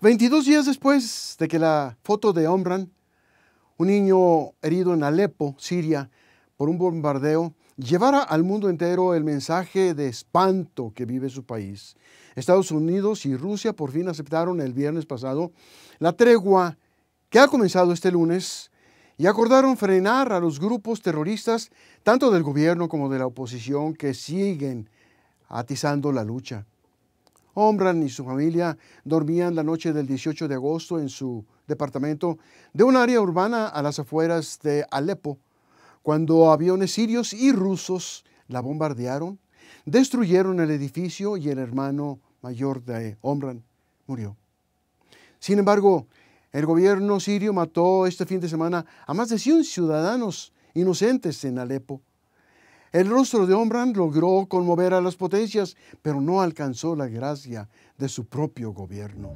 22 días después de que la foto de Omran, un niño herido en Alepo, Siria, por un bombardeo, llevara al mundo entero el mensaje de espanto que vive su país. Estados Unidos y Rusia por fin aceptaron el viernes pasado la tregua que ha comenzado este lunes y acordaron frenar a los grupos terroristas, tanto del gobierno como de la oposición, que siguen atizando la lucha. Omran y su familia dormían la noche del 18 de agosto en su departamento de un área urbana a las afueras de Alepo, cuando aviones sirios y rusos la bombardearon, destruyeron el edificio y el hermano mayor de Omran murió. Sin embargo, el gobierno sirio mató este fin de semana a más de 100 ciudadanos inocentes en Alepo el rostro de Ombran logró conmover a las potencias, pero no alcanzó la gracia de su propio gobierno.